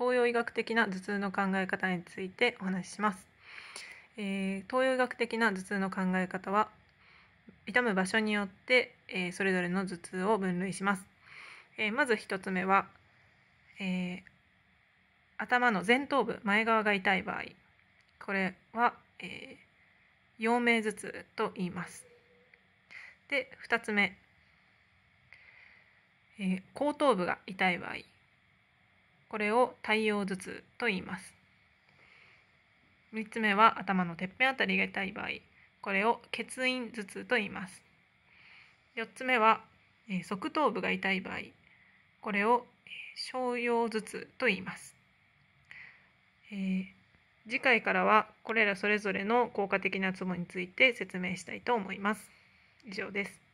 東洋医学的な頭痛の考え方についてお話しします、えー、東洋医学的な頭痛の考え方は痛む場所によって、えー、それぞれの頭痛を分類します、えー、まず1つ目は、え頭の前頭部前側が痛い場合これは、えー、陽明頭痛と言いますで2つ目、え後頭部が痛い場合これを太陽頭痛と言います3つ目は頭のてっぺんあたりが痛い場合これを血陰頭痛と言います4つ目は側頭部が痛い場合これを小腰頭痛と言います、えー、次回からはこれらそれぞれの効果的なツボについて説明したいと思います以上です